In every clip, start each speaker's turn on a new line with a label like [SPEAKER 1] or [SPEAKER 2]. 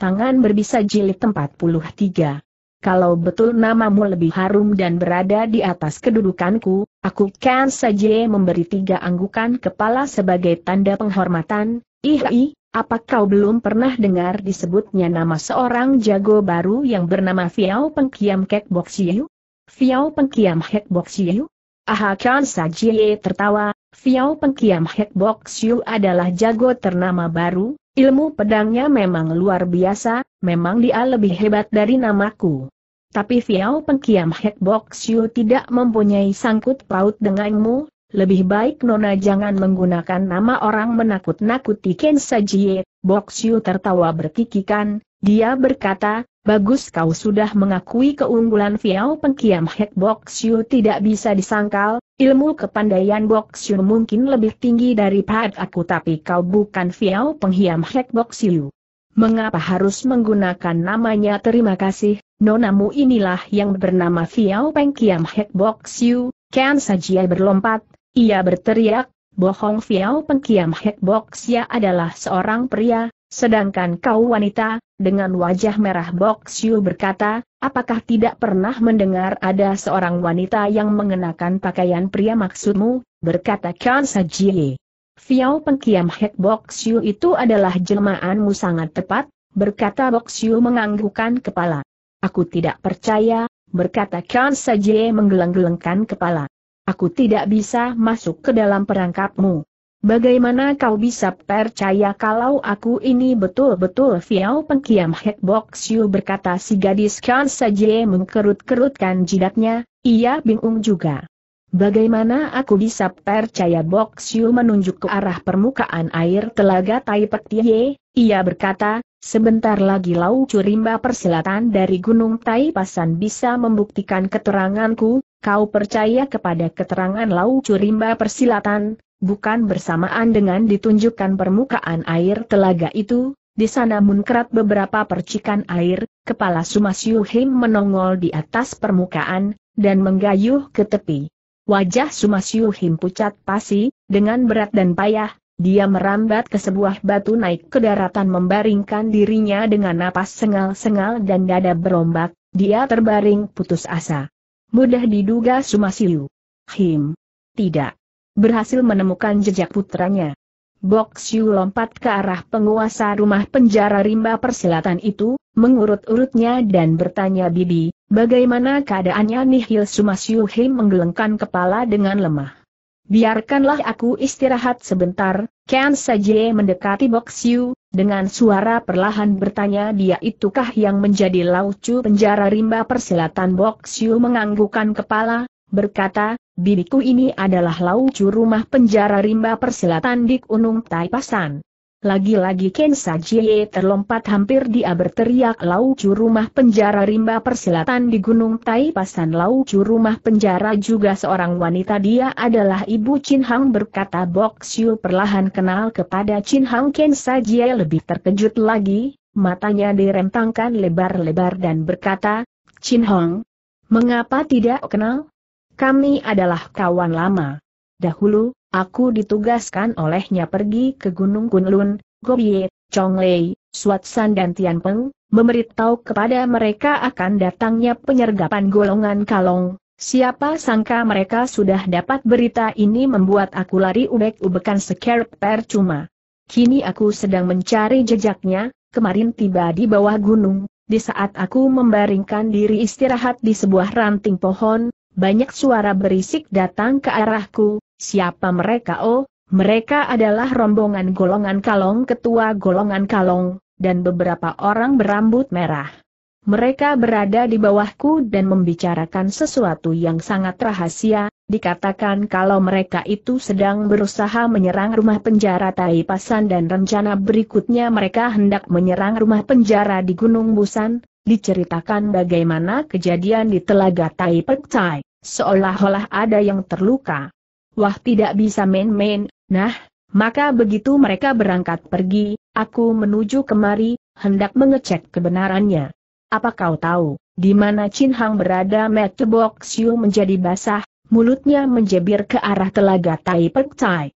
[SPEAKER 1] tangan berbisa jilid 43. Kalau betul namamu lebih harum dan berada di atas kedudukanku, aku kan saja memberi tiga anggukan kepala sebagai tanda penghormatan, Ih ih, apa kau belum pernah dengar disebutnya nama seorang jago baru yang bernama Fiao Pengkiam Kek Boxiu? Fiao Pengkiam Hek Boxiu? Aha kan saja tertawa, Fiao Pengkiam Hek Boxiu adalah jago ternama baru, Ilmu pedangnya memang luar biasa, memang dia lebih hebat dari namaku. Tapi Fiao Pengkiam Hek Bok Xiu tidak mempunyai sangkut paut denganmu, lebih baik Nona jangan menggunakan nama orang menakut-nakuti Ken Sajie. Bok Xiu tertawa berkikikan, dia berkata, Bagus kau sudah mengakui keunggulan Viao Pengkiam Hek Boxiu tidak bisa disangkal, ilmu kepandaian Boxiu mungkin lebih tinggi daripada aku tapi kau bukan Viao Penghiam Hek Boxiu. Mengapa harus menggunakan namanya terima kasih, nonamu inilah yang bernama Viao Pengkiam Hek Boxiu, Ken Sajia berlompat, ia berteriak, bohong Viao Pengkiam Hek Ya adalah seorang pria, Sedangkan kau wanita, dengan wajah merah Bok Siu berkata, apakah tidak pernah mendengar ada seorang wanita yang mengenakan pakaian pria maksudmu, berkata Kan Sajie. Fiao pengkiam Hek Bok Siu itu adalah jelmaanmu sangat tepat, berkata Bok Siu menganggukkan kepala. Aku tidak percaya, berkata Kan Sajie menggeleng-gelengkan kepala. Aku tidak bisa masuk ke dalam perangkapmu. Bagaimana kau bisa percaya kalau aku ini betul-betul Fiao Pengkiam Hek Bok Siu berkata si gadis Kan Sajie mengkerut-kerutkan jidatnya, ia bingung juga. Bagaimana aku bisa percaya Bok Siu menunjuk ke arah permukaan air telaga Tai Petie, ia berkata, sebentar lagi Lau Curimba persilatan dari Gunung Tai Pasan bisa membuktikan keteranganku, kau percaya kepada keterangan Lau Curimba persilatan, bukan bersamaan dengan ditunjukkan permukaan air telaga itu, di sana munkrat beberapa percikan air, kepala Sumasyuhim Him menongol di atas permukaan, dan menggayuh ke tepi. Wajah Sumasyuhim Him pucat pasi, dengan berat dan payah, dia merambat ke sebuah batu naik ke daratan membaringkan dirinya dengan napas sengal-sengal dan dada berombak, dia terbaring putus asa. Mudah diduga Sumasyu. Him. Tidak berhasil menemukan jejak putranya. Box Yu lompat ke arah penguasa rumah penjara rimba persilatan itu, mengurut-urutnya dan bertanya Bibi, bagaimana keadaannya Nihil Sumasyu Hei menggelengkan kepala dengan lemah. Biarkanlah aku istirahat sebentar, Ken Sajie mendekati Box Yu, dengan suara perlahan bertanya dia itukah yang menjadi laucu penjara rimba persilatan Box Yu menganggukan kepala, berkata, bibiku ini adalah laucu rumah penjara rimba persilatan di Unung Taipasan. Lagi-lagi Ken Sajie terlompat hampir dia berteriak laucu rumah penjara rimba persilatan di Gunung Taipasan laucu rumah penjara juga seorang wanita dia adalah ibu Chin Hang berkata Bok Siu perlahan kenal kepada Chin Hang Ken Sajie lebih terkejut lagi, matanya direntangkan lebar-lebar dan berkata, Chin Hong mengapa tidak kenal? Kami adalah kawan lama. Dahulu, aku ditugaskan olehnya pergi ke Gunung Kunlun, Gobye, Chonglei, Suatsan dan Tianpeng, memberitahu kepada mereka akan datangnya penyergapan golongan kalong. Siapa sangka mereka sudah dapat berita ini membuat aku lari ubek-ubekan seker percuma. Kini aku sedang mencari jejaknya, kemarin tiba di bawah gunung, di saat aku membaringkan diri istirahat di sebuah ranting pohon, banyak suara berisik datang ke arahku, siapa mereka oh, mereka adalah rombongan golongan kalong ketua golongan kalong, dan beberapa orang berambut merah. Mereka berada di bawahku dan membicarakan sesuatu yang sangat rahasia, dikatakan kalau mereka itu sedang berusaha menyerang rumah penjara Taipasan dan rencana berikutnya mereka hendak menyerang rumah penjara di Gunung Busan, diceritakan bagaimana kejadian di telaga Tai Pek seolah-olah ada yang terluka. Wah tidak bisa main-main, nah, maka begitu mereka berangkat pergi, aku menuju kemari, hendak mengecek kebenarannya. Apa kau tahu, di mana Chin Hang berada Metebok Siu menjadi basah, mulutnya menjebir ke arah telaga Tai Pek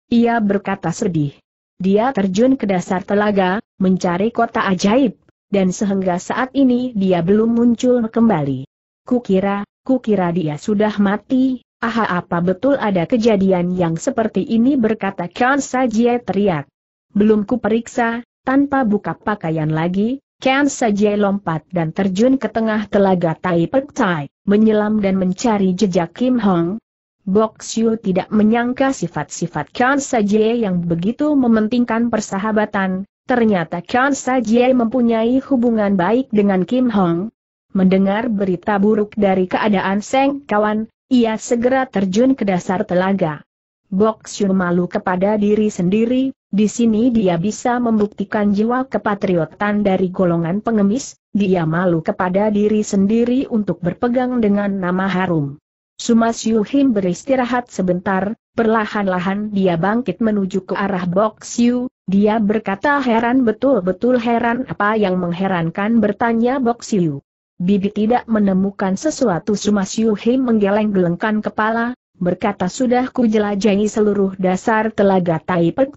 [SPEAKER 1] ia berkata sedih. Dia terjun ke dasar telaga, mencari kota ajaib dan sehingga saat ini dia belum muncul kembali. Kukira, kukira dia sudah mati, aha apa betul ada kejadian yang seperti ini berkata Kan Sajie teriak. Belum kuperiksa, tanpa buka pakaian lagi, Kan Sajie lompat dan terjun ke tengah telaga Tai Pek Tai, menyelam dan mencari jejak Kim Hong, Boxiu tidak menyangka sifat-sifat Kan Sajie yang begitu mementingkan persahabatan, Ternyata Chan Sajie mempunyai hubungan baik dengan Kim Hong. Mendengar berita buruk dari keadaan Seng Kawan, ia segera terjun ke dasar telaga. Bok Xiu malu kepada diri sendiri, di sini dia bisa membuktikan jiwa kepatriotan dari golongan pengemis, dia malu kepada diri sendiri untuk berpegang dengan nama harum. Sumas Him beristirahat sebentar, perlahan-lahan dia bangkit menuju ke arah Bok Xiu, dia berkata heran betul-betul heran apa yang mengherankan bertanya Bok Siu. Bibi tidak menemukan sesuatu Siu Hei menggeleng-gelengkan kepala, berkata sudah ku jelajahi seluruh dasar telaga Tai Pek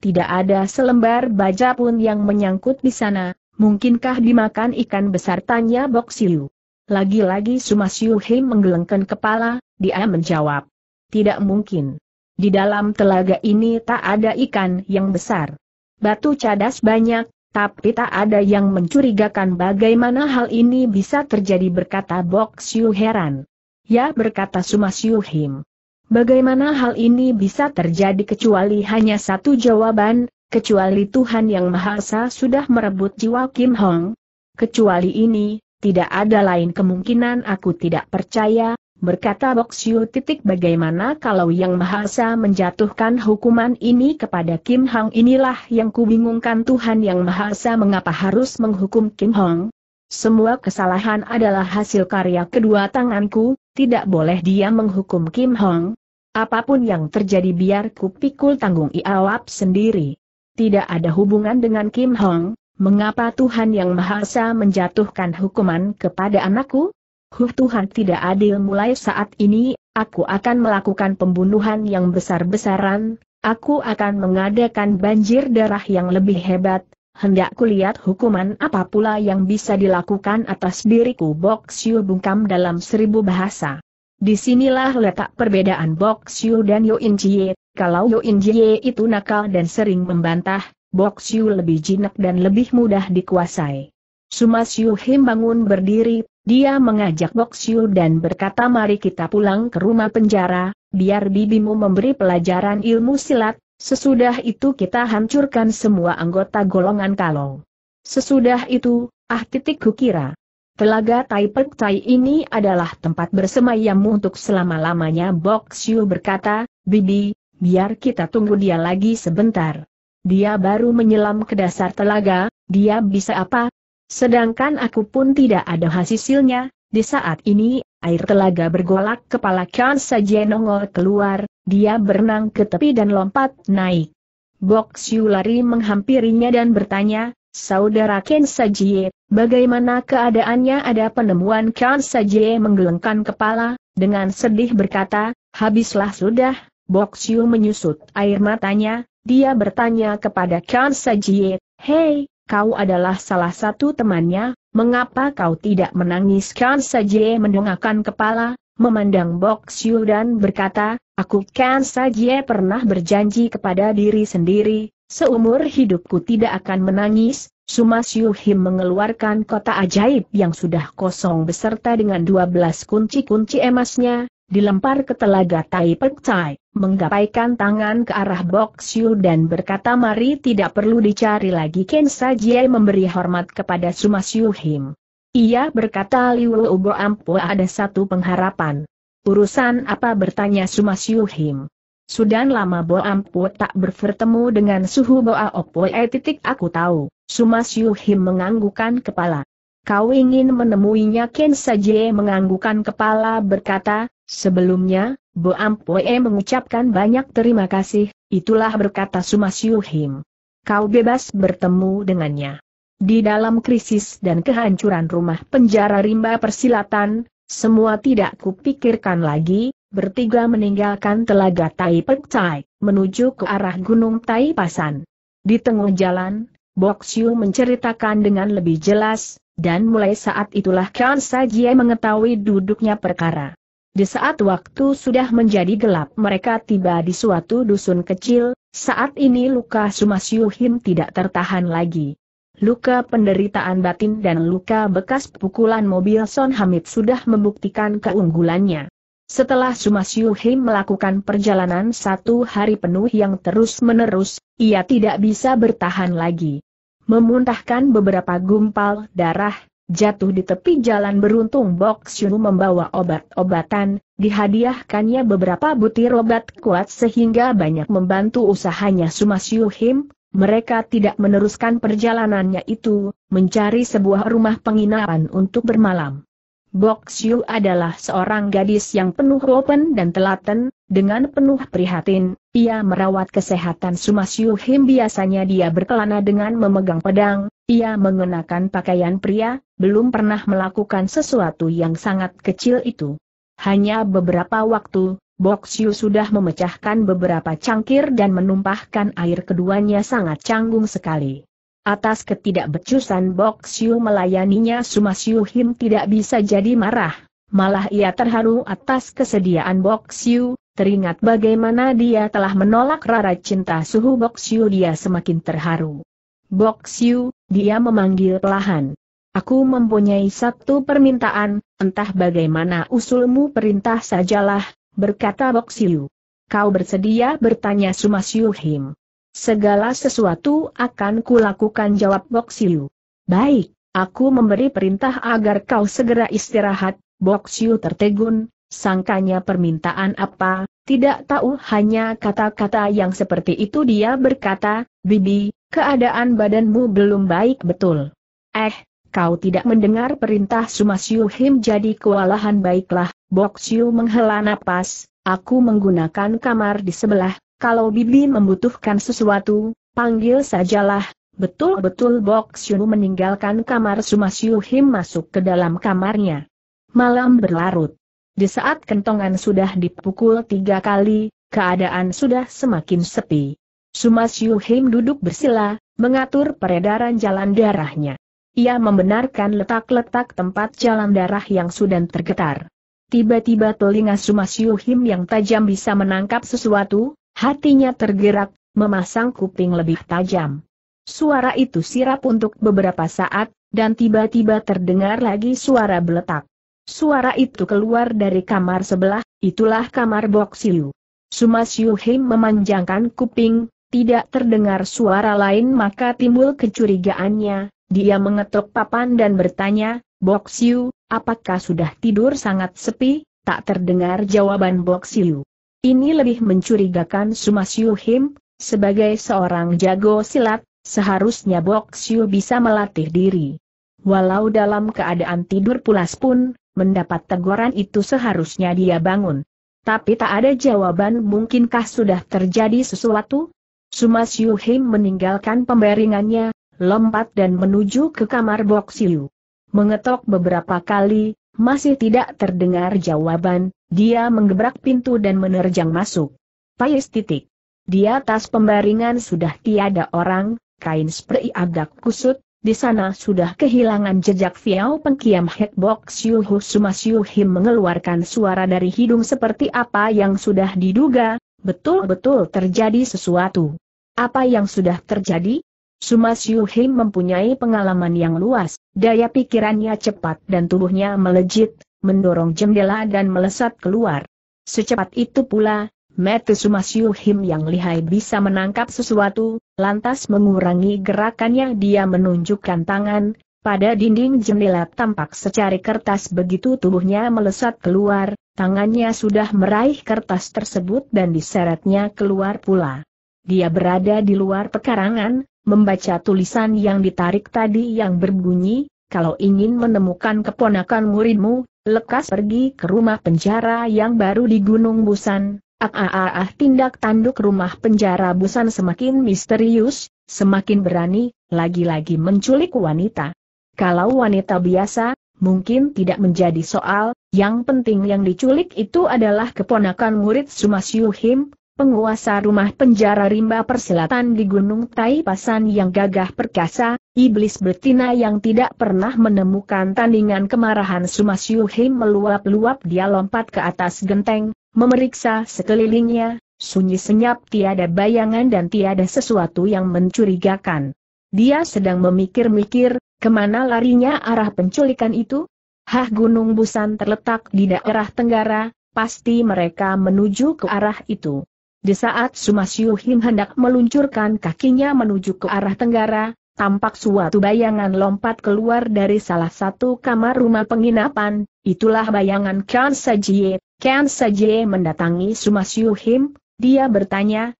[SPEAKER 1] tidak ada selembar baja pun yang menyangkut di sana, mungkinkah dimakan ikan besar tanya Bok Siu. Lagi-lagi Siu Hei menggelengkan kepala, dia menjawab. Tidak mungkin. Di dalam telaga ini tak ada ikan yang besar. Batu cadas banyak, tapi tak ada yang mencurigakan bagaimana hal ini bisa terjadi berkata Bok Siu heran. Ya berkata Siu Him. Bagaimana hal ini bisa terjadi kecuali hanya satu jawaban, kecuali Tuhan Yang Maha Esa sudah merebut jiwa Kim Hong. Kecuali ini, tidak ada lain kemungkinan aku tidak percaya, Berkata Boxiu titik bagaimana kalau yang mahasa menjatuhkan hukuman ini kepada Kim Hong inilah yang kubingungkan Tuhan yang mahasa mengapa harus menghukum Kim Hong. Semua kesalahan adalah hasil karya kedua tanganku, tidak boleh dia menghukum Kim Hong. Apapun yang terjadi biar pikul tanggung iawap sendiri. Tidak ada hubungan dengan Kim Hong, mengapa Tuhan yang mahasa menjatuhkan hukuman kepada anakku? Huh Tuhan tidak adil mulai saat ini, aku akan melakukan pembunuhan yang besar-besaran, aku akan mengadakan banjir darah yang lebih hebat, hendak kulihat hukuman apa pula yang bisa dilakukan atas diriku Bok Siu bungkam dalam seribu bahasa. Disinilah letak perbedaan Bok Siu dan Yo In Jie, kalau Yo In Jie itu nakal dan sering membantah, Bok Siu lebih jinak dan lebih mudah dikuasai. Sumas Yuhim bangun berdiri, dia mengajak Bok Siu dan berkata mari kita pulang ke rumah penjara, biar bibimu memberi pelajaran ilmu silat, sesudah itu kita hancurkan semua anggota golongan kalong. Sesudah itu, ah titik kukira. Telaga Tai Pek Tai ini adalah tempat bersemayammu untuk selama-lamanya Bok Siu berkata, Bibi, biar kita tunggu dia lagi sebentar. Dia baru menyelam ke dasar telaga, dia bisa apa, Sedangkan aku pun tidak ada hasilnya, di saat ini, air telaga bergolak kepala Kyan saja nongol keluar, dia berenang ke tepi dan lompat naik. Bok Siu lari menghampirinya dan bertanya, Saudara Ken Sajie, bagaimana keadaannya ada penemuan Ken Sajie menggelengkan kepala, dengan sedih berkata, habislah sudah, Bok Siu menyusut air matanya, dia bertanya kepada Ken Sajie, Hei, kau adalah salah satu temannya, mengapa kau tidak menangis? Kan saja mendongakkan kepala, memandang Bok Siu dan berkata, aku kan saja pernah berjanji kepada diri sendiri, seumur hidupku tidak akan menangis, Siu Him mengeluarkan kota ajaib yang sudah kosong beserta dengan 12 kunci-kunci emasnya, dilempar ke telaga Tai Pek Chai, menggapaikan tangan ke arah Bok Siu dan berkata mari tidak perlu dicari lagi Ken Sajie memberi hormat kepada Suma Siu Him. Ia berkata Liu Ubo Ampo ada satu pengharapan. Urusan apa bertanya Suma Siu Him. Sudah lama Bo Ampu tak bertemu dengan suhu Aopo e eh, titik aku tahu. Suma Siu Him menganggukkan kepala. Kau ingin menemuinya Ken Sajie menganggukkan kepala berkata, Sebelumnya, Bo Ampue mengucapkan banyak terima kasih, itulah berkata Sumas Yuhim. Kau bebas bertemu dengannya. Di dalam krisis dan kehancuran rumah penjara rimba persilatan, semua tidak kupikirkan lagi, bertiga meninggalkan telaga Tai Pekcai, menuju ke arah Gunung Tai Pasan. Di tengah jalan, Boxiu menceritakan dengan lebih jelas, dan mulai saat itulah Kansajie mengetahui duduknya perkara. Di saat waktu sudah menjadi gelap mereka tiba di suatu dusun kecil, saat ini luka Sumasyuhin tidak tertahan lagi. Luka penderitaan batin dan luka bekas pukulan mobil Son Hamid sudah membuktikan keunggulannya. Setelah Sumasyuhin melakukan perjalanan satu hari penuh yang terus-menerus, ia tidak bisa bertahan lagi. Memuntahkan beberapa gumpal darah, Jatuh di tepi jalan beruntung Bok Xiu membawa obat-obatan, dihadiahkannya beberapa butir obat kuat sehingga banyak membantu usahanya Sumasyu Him, mereka tidak meneruskan perjalanannya itu, mencari sebuah rumah penginapan untuk bermalam. Box Xiu adalah seorang gadis yang penuh open dan telaten, dengan penuh prihatin, ia merawat kesehatan Suma Xiu Him biasanya dia berkelana dengan memegang pedang, ia mengenakan pakaian pria, belum pernah melakukan sesuatu yang sangat kecil itu. Hanya beberapa waktu, Box Xiu sudah memecahkan beberapa cangkir dan menumpahkan air keduanya sangat canggung sekali. Atas ketidakbecusan Boksiu melayaninya Siu Him tidak bisa jadi marah, malah ia terharu atas kesediaan Boksiu, teringat bagaimana dia telah menolak rara cinta suhu Boksiu dia semakin terharu. Boksiu, dia memanggil pelahan. Aku mempunyai satu permintaan, entah bagaimana usulmu perintah sajalah, berkata Boksiu. Kau bersedia bertanya Him. Segala sesuatu akan kulakukan jawab Bok Boxiu. Baik, aku memberi perintah agar kau segera istirahat, Bok Boxiu tertegun, sangkanya permintaan apa, tidak tahu hanya kata-kata yang seperti itu dia berkata, Bibi, keadaan badanmu belum baik betul. Eh, kau tidak mendengar perintah Sumasyu Him jadi kewalahan baiklah, Bok Boxiu menghela napas, aku menggunakan kamar di sebelah, kalau Bibi membutuhkan sesuatu, panggil sajalah. Betul-betul Bok Xiu meninggalkan kamar Sumasyu Him masuk ke dalam kamarnya. Malam berlarut. Di saat kentongan sudah dipukul tiga kali, keadaan sudah semakin sepi. Sumasyu Him duduk bersila, mengatur peredaran jalan darahnya. Ia membenarkan letak-letak tempat jalan darah yang sudah tergetar. Tiba-tiba telinga Sumasyu Him yang tajam bisa menangkap sesuatu, Hatinya tergerak, memasang kuping lebih tajam. Suara itu sirap untuk beberapa saat, dan tiba-tiba terdengar lagi suara beletak. Suara itu keluar dari kamar sebelah, itulah kamar Boksiu. Sumas Yuhim memanjangkan kuping, tidak terdengar suara lain maka timbul kecurigaannya, dia mengetuk papan dan bertanya, Boksiu, apakah sudah tidur sangat sepi? Tak terdengar jawaban Boksiu. Ini lebih mencurigakan Sumas Him, sebagai seorang jago silat, seharusnya Boxiu bisa melatih diri. Walau dalam keadaan tidur pulas pun, mendapat teguran itu seharusnya dia bangun. Tapi tak ada jawaban mungkinkah sudah terjadi sesuatu? Sumas Him meninggalkan pembaringannya, lompat dan menuju ke kamar Boxiu. Mengetok beberapa kali, masih tidak terdengar jawaban, dia menggebrak pintu dan menerjang masuk. Pais titik. Di atas pembaringan sudah tiada orang, kain spray agak kusut, di sana sudah kehilangan jejak Viao Pengkiam Headbox Yuhu sumas yuhim mengeluarkan suara dari hidung seperti apa yang sudah diduga, betul-betul terjadi sesuatu. Apa yang sudah terjadi? Sumas yuhim mempunyai pengalaman yang luas. Daya pikirannya cepat dan tubuhnya melejit, mendorong jendela dan melesat keluar. Secepat itu pula, Metusumas Him yang lihai bisa menangkap sesuatu, lantas mengurangi gerakannya dia menunjukkan tangan, pada dinding jendela tampak secari kertas begitu tubuhnya melesat keluar, tangannya sudah meraih kertas tersebut dan diseretnya keluar pula. Dia berada di luar pekarangan, membaca tulisan yang ditarik tadi yang berbunyi, kalau ingin menemukan keponakan muridmu, lekas pergi ke rumah penjara yang baru di Gunung Busan. Ah, ah, ah, ah, tindak tanduk rumah penjara Busan semakin misterius, semakin berani, lagi-lagi menculik wanita. Kalau wanita biasa, mungkin tidak menjadi soal, yang penting yang diculik itu adalah keponakan murid Sumasyuhim, penguasa rumah penjara rimba perselatan di Gunung Taipasan yang gagah perkasa, iblis betina yang tidak pernah menemukan tandingan kemarahan Sumasyu Him meluap-luap dia lompat ke atas genteng, memeriksa sekelilingnya, sunyi senyap tiada bayangan dan tiada sesuatu yang mencurigakan. Dia sedang memikir-mikir, kemana larinya arah penculikan itu? Hah Gunung Busan terletak di daerah tenggara, pasti mereka menuju ke arah itu. Di saat Sumasyu Him hendak meluncurkan kakinya menuju ke arah tenggara, tampak suatu bayangan lompat keluar dari salah satu kamar rumah penginapan, itulah bayangan Kan Sajie. Kan Sajie mendatangi Sumasyu Him, dia bertanya,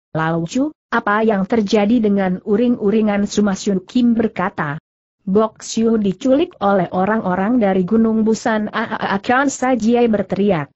[SPEAKER 1] Chu, apa yang terjadi dengan uring-uringan Sumasyu Kim berkata. Bok Siu diculik oleh orang-orang dari Gunung Busan Aa Kan Sajie berteriak.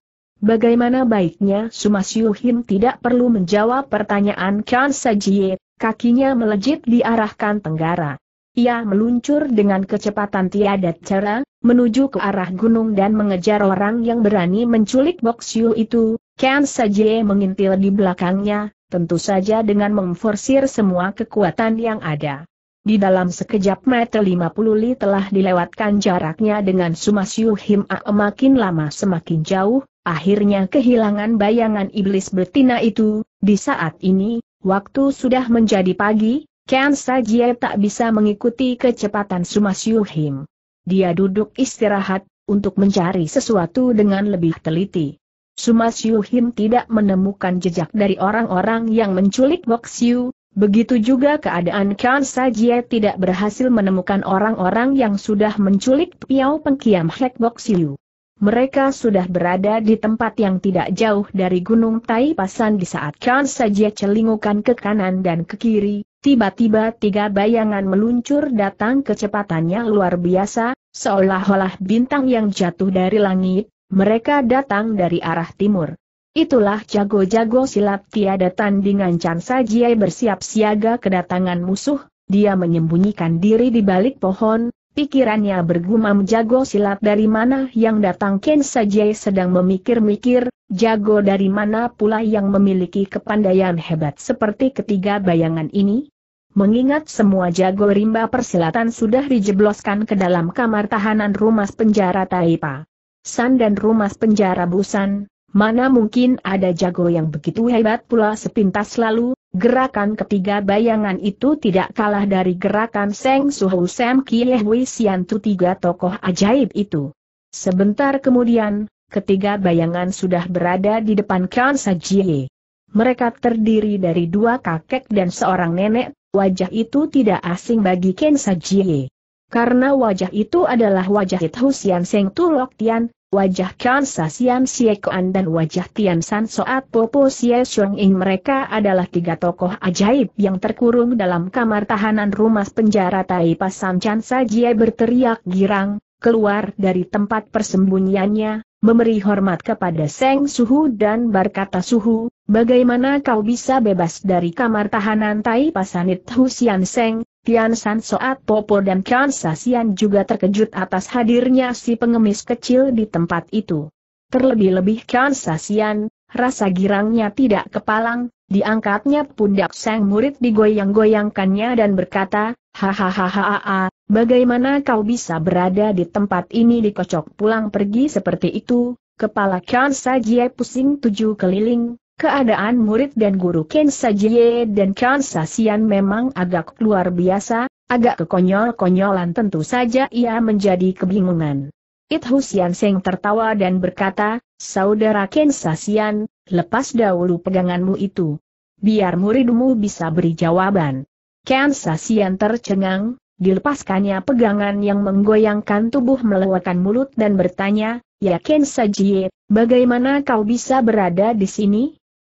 [SPEAKER 1] Bagaimana baiknya Sumasyuh tidak perlu menjawab pertanyaan Kan Sajie, kakinya melejit diarahkan tenggara. Ia meluncur dengan kecepatan tiada cara, menuju ke arah gunung dan mengejar orang yang berani menculik Bok Siu itu, Kan Sajie mengintil di belakangnya, tentu saja dengan memforsir semua kekuatan yang ada. Di dalam sekejap meter 50 li telah dilewatkan jaraknya dengan Suma Him A. Makin lama semakin jauh, akhirnya kehilangan bayangan iblis betina itu, di saat ini, waktu sudah menjadi pagi, Ken Sajie tak bisa mengikuti kecepatan Sumasyuhim. Dia duduk istirahat, untuk mencari sesuatu dengan lebih teliti. Sumasyuhim tidak menemukan jejak dari orang-orang yang menculik Boxiu, Begitu juga keadaan Ken Sajie tidak berhasil menemukan orang-orang yang sudah menculik Piao Pengkiam Hek Boxiu mereka sudah berada di tempat yang tidak jauh dari Gunung Taipasan di saat Chan saja celingukan ke kanan dan ke kiri, tiba-tiba tiga bayangan meluncur datang kecepatannya luar biasa, seolah-olah bintang yang jatuh dari langit, mereka datang dari arah timur. Itulah jago-jago silat tiada tandingan Chan Sajie bersiap siaga kedatangan musuh, dia menyembunyikan diri di balik pohon, Pikirannya bergumam jago silat dari mana yang datang Ken Sajie sedang memikir-mikir, jago dari mana pula yang memiliki kepandaian hebat seperti ketiga bayangan ini? Mengingat semua jago rimba persilatan sudah dijebloskan ke dalam kamar tahanan rumah penjara Taipa. San dan rumah penjara Busan, mana mungkin ada jago yang begitu hebat pula sepintas lalu, Gerakan ketiga bayangan itu tidak kalah dari gerakan Seng Suhu Sam Wei Sian Tu tiga tokoh ajaib itu. Sebentar kemudian, ketiga bayangan sudah berada di depan Kan Sajie. Mereka terdiri dari dua kakek dan seorang nenek, wajah itu tidak asing bagi Ken Sajie. Karena wajah itu adalah wajah Hit Husian Seng Lok Tian, wajah Kansa Siam Siekoan dan wajah Tian San Soat Popo Sie Xiong Ing mereka adalah tiga tokoh ajaib yang terkurung dalam kamar tahanan rumah penjara Tai Pasan Chan Sajie berteriak girang, keluar dari tempat persembunyiannya, memberi hormat kepada Seng Suhu dan berkata Suhu, bagaimana kau bisa bebas dari kamar tahanan Tai Pasanit Husian Seng, Tian San Soat Popo dan Chan Sasian juga terkejut atas hadirnya si pengemis kecil di tempat itu. Terlebih-lebih Chan Sasian, rasa girangnya tidak kepalang, diangkatnya pundak sang murid digoyang-goyangkannya dan berkata, Hahaha, bagaimana kau bisa berada di tempat ini dikocok pulang pergi seperti itu, kepala Chan Sajie pusing tujuh keliling, Keadaan murid dan guru Ken Sajie dan Kan Sasian memang agak luar biasa, agak kekonyol-konyolan tentu saja ia menjadi kebingungan. It Husian Seng tertawa dan berkata, Saudara Ken Sasian, lepas dahulu peganganmu itu. Biar muridmu bisa beri jawaban. Ken Sasian tercengang, dilepaskannya pegangan yang menggoyangkan tubuh melewakan mulut dan bertanya, Ya Ken Sajie, bagaimana kau bisa berada di sini?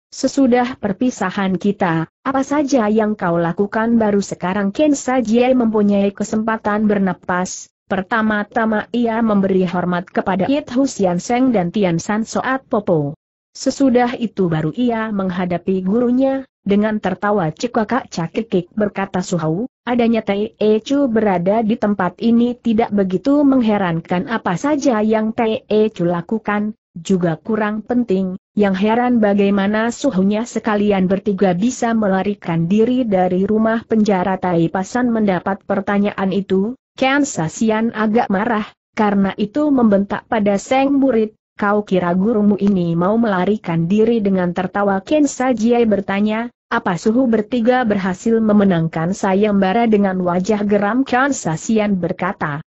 [SPEAKER 1] Sesudah perpisahan kita, apa saja yang kau lakukan baru sekarang Ken Sajie mempunyai kesempatan bernapas. Pertama-tama ia memberi hormat kepada Yit Husian Seng dan Tian San Soat Popo. Sesudah itu baru ia menghadapi gurunya, dengan tertawa cekakak cakikik berkata Suhau, adanya Tai E Chu berada di tempat ini tidak begitu mengherankan apa saja yang Tai E Chu lakukan, juga kurang penting, yang heran bagaimana suhunya sekalian bertiga bisa melarikan diri dari rumah penjara Tai Pasan mendapat pertanyaan itu, Ken Sasian agak marah, karena itu membentak pada Seng Murid, kau kira gurumu ini mau melarikan diri dengan tertawa Ken Sajiai bertanya, apa suhu bertiga berhasil memenangkan sayembara dengan wajah geram Ken Sasian berkata,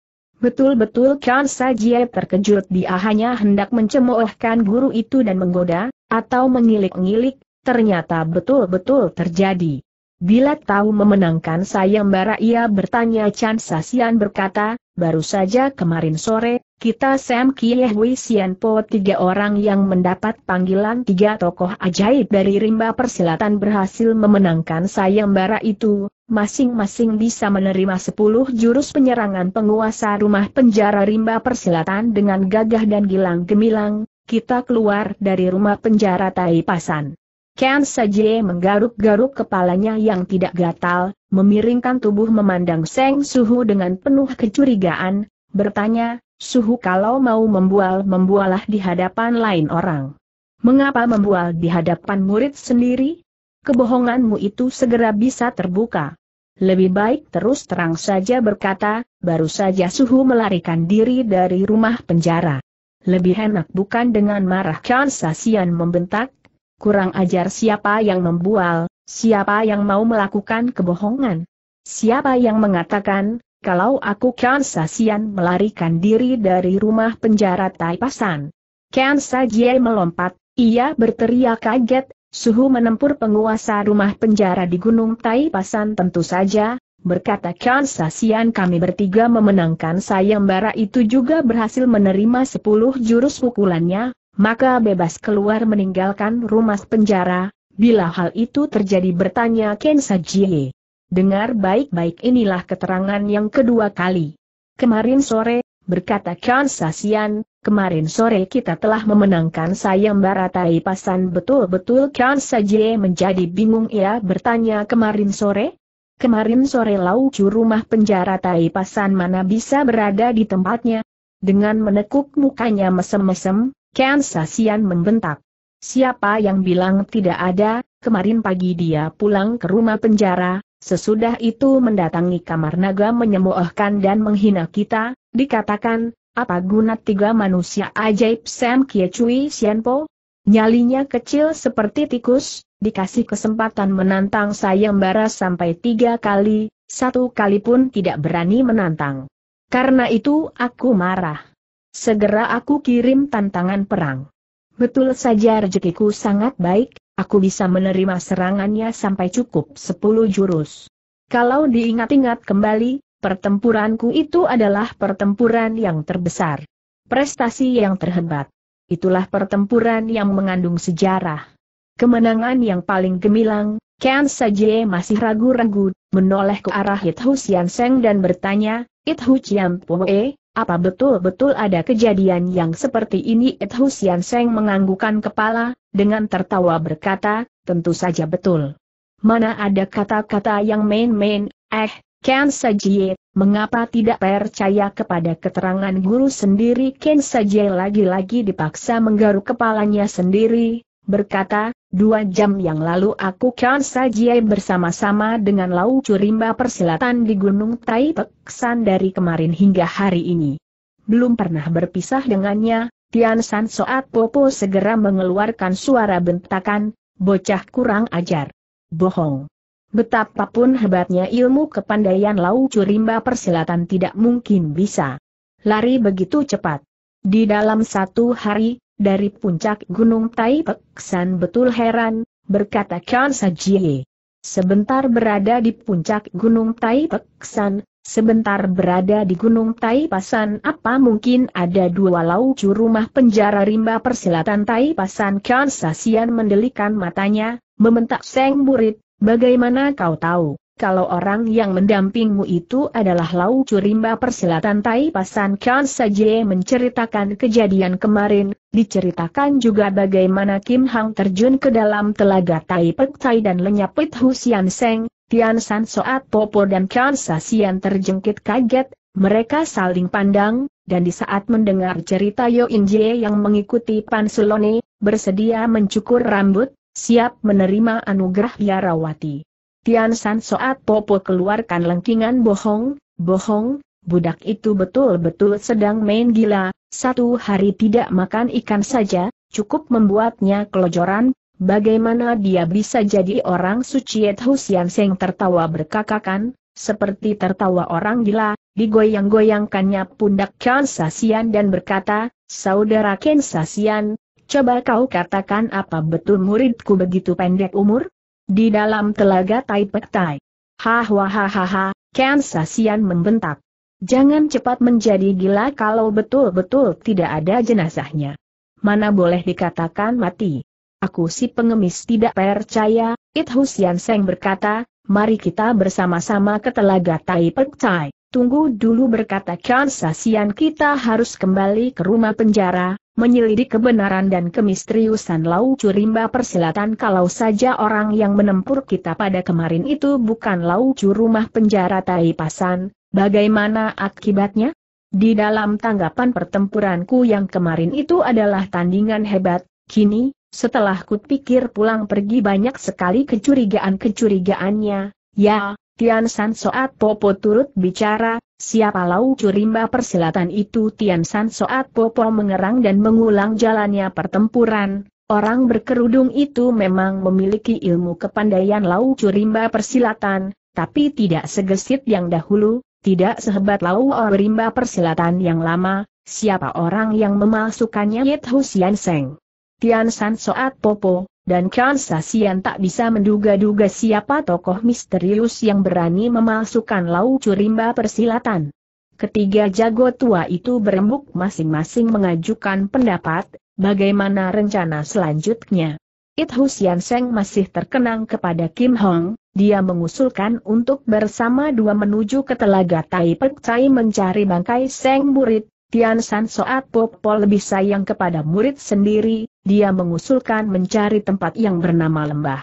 [SPEAKER 1] Betul-betul Chan Sajie terkejut dia hanya hendak mencemoohkan guru itu dan menggoda, atau mengilik-ngilik, ternyata betul-betul terjadi. Bila tahu memenangkan sayembara ia bertanya Chan Sasian berkata, baru saja kemarin sore, kita Sam Kieh Wei Sian Po tiga orang yang mendapat panggilan tiga tokoh ajaib dari rimba persilatan berhasil memenangkan sayembara itu, masing-masing bisa menerima sepuluh jurus penyerangan penguasa rumah penjara rimba persilatan dengan gagah dan gilang gemilang, kita keluar dari rumah penjara pasan. Ken Sajie menggaruk-garuk kepalanya yang tidak gatal, memiringkan tubuh memandang Seng Suhu dengan penuh kecurigaan, bertanya, Suhu kalau mau membual membualah di hadapan lain orang. Mengapa membual di hadapan murid sendiri? Kebohonganmu itu segera bisa terbuka. Lebih baik terus terang saja berkata, baru saja Suhu melarikan diri dari rumah penjara. Lebih enak bukan dengan marah Sasian membentak, kurang ajar siapa yang membual, siapa yang mau melakukan kebohongan. Siapa yang mengatakan, kalau aku Sasian melarikan diri dari rumah penjara Taipasan. Kian Sajie melompat, ia berteriak kaget, Suhu menempur penguasa rumah penjara di Gunung Tai Pasan tentu saja, berkata Kian Sasian kami bertiga memenangkan sayembara itu juga berhasil menerima sepuluh jurus pukulannya, maka bebas keluar meninggalkan rumah penjara, bila hal itu terjadi bertanya Ken Sajie. Dengar baik-baik inilah keterangan yang kedua kali. Kemarin sore, berkata Kian Sasian, Kemarin sore kita telah memenangkan sayembara Tai Pasan betul-betul Kan saja menjadi bingung ia bertanya kemarin sore? Kemarin sore laucu rumah penjara Tai Pasan mana bisa berada di tempatnya? Dengan menekuk mukanya mesem-mesem, Kan Sasian membentak. Siapa yang bilang tidak ada, kemarin pagi dia pulang ke rumah penjara, sesudah itu mendatangi kamar naga menyemohkan dan menghina kita, dikatakan, apa guna tiga manusia ajaib Sam Kie Chui Sianpo? Nyalinya kecil seperti tikus, dikasih kesempatan menantang sayembara sampai tiga kali, satu kali pun tidak berani menantang. Karena itu aku marah. Segera aku kirim tantangan perang. Betul saja rezekiku sangat baik, aku bisa menerima serangannya sampai cukup sepuluh jurus. Kalau diingat-ingat kembali, Pertempuranku itu adalah pertempuran yang terbesar. Prestasi yang terhebat. Itulah pertempuran yang mengandung sejarah. Kemenangan yang paling gemilang, Ken Sajie masih ragu-ragu, menoleh ke arah Hithu Sian Seng dan bertanya, Hithu Chiam Poe, apa betul-betul ada kejadian yang seperti ini? Hithu Sian Seng menganggukan kepala, dengan tertawa berkata, tentu saja betul. Mana ada kata-kata yang main-main, eh, Ken Sajie, mengapa tidak percaya kepada keterangan guru sendiri Ken Sajie lagi-lagi dipaksa menggaruk kepalanya sendiri, berkata, dua jam yang lalu aku Ken Sajie bersama-sama dengan Lau Curimba Persilatan di Gunung Taipeksan dari kemarin hingga hari ini. Belum pernah berpisah dengannya, Tian San Soat Popo segera mengeluarkan suara bentakan, bocah kurang ajar. Bohong. Betapapun hebatnya ilmu kepandaian Lau Curimba persilatan tidak mungkin bisa lari begitu cepat. Di dalam satu hari, dari puncak Gunung Tai San betul heran, berkata Kyan Sajie. Sebentar berada di puncak Gunung Tai San, sebentar berada di Gunung Tai Pasan apa mungkin ada dua laucu rumah penjara rimba persilatan Pasan Kyan Sasian mendelikan matanya, mementak Seng murid. Bagaimana kau tahu, kalau orang yang mendampingmu itu adalah Lau Curimba persilatan Tai Pasan Kan Sajie menceritakan kejadian kemarin, diceritakan juga bagaimana Kim Hang terjun ke dalam telaga Tai Pek Tai dan lenyap Hu Sian Seng, Tian San Soat Popo dan Kan Sasian terjengkit kaget, mereka saling pandang, dan di saat mendengar cerita Yo In Jie yang mengikuti Pan Sulone, bersedia mencukur rambut, siap menerima anugerah Yarawati. Tian San Soat Popo keluarkan lengkingan bohong, bohong, budak itu betul-betul sedang main gila, satu hari tidak makan ikan saja, cukup membuatnya kelojoran, bagaimana dia bisa jadi orang suci Husian Seng tertawa berkakakan, seperti tertawa orang gila, digoyang-goyangkannya pundak Kensasian dan berkata, Saudara Kensasian, Coba kau katakan apa betul muridku begitu pendek umur? Di dalam telaga Tai Pek Tai. Hahaha, Ken Sasian membentak. Jangan cepat menjadi gila kalau betul-betul tidak ada jenazahnya. Mana boleh dikatakan mati. Aku si pengemis tidak percaya, It Husian Seng berkata, mari kita bersama-sama ke telaga Tai Pek Tai. Tunggu dulu berkata Chan Sasian kita harus kembali ke rumah penjara, menyelidik kebenaran dan kemisteriusan Lau Curimba persilatan kalau saja orang yang menempur kita pada kemarin itu bukan Lau Curumah rumah penjara Tai Pasan, bagaimana akibatnya? Di dalam tanggapan pertempuranku yang kemarin itu adalah tandingan hebat, kini, setelah kupikir pulang pergi banyak sekali kecurigaan-kecurigaannya, ya, Tian San Soat Popo turut bicara, siapa lau curimba persilatan itu Tian San Soat Popo mengerang dan mengulang jalannya pertempuran, orang berkerudung itu memang memiliki ilmu kepandaian lau curimba persilatan, tapi tidak segesit yang dahulu, tidak sehebat lau curimba persilatan yang lama, siapa orang yang memalsukannya Hu Sian Seng. Tian San Soat Popo, dan Kansasian tak bisa menduga-duga siapa tokoh misterius yang berani memalsukan lau curimba persilatan. Ketiga jago tua itu berembuk masing-masing mengajukan pendapat, bagaimana rencana selanjutnya. It Husian Seng masih terkenang kepada Kim Hong, dia mengusulkan untuk bersama dua menuju ke telaga Tai Pek Cai mencari bangkai Seng murid, Tian San Soat Popol lebih sayang kepada murid sendiri, dia mengusulkan mencari tempat yang bernama lembah.